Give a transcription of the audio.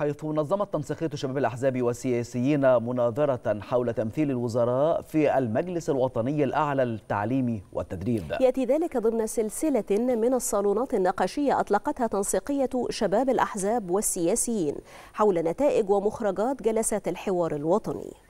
حيث نظمت تنسيقية شباب الأحزاب والسياسيين مناظرة حول تمثيل الوزراء في المجلس الوطني الأعلى للتعليم والتدريب يأتي ذلك ضمن سلسلة من الصالونات النقاشية أطلقتها تنسيقية شباب الأحزاب والسياسيين حول نتائج ومخرجات جلسات الحوار الوطني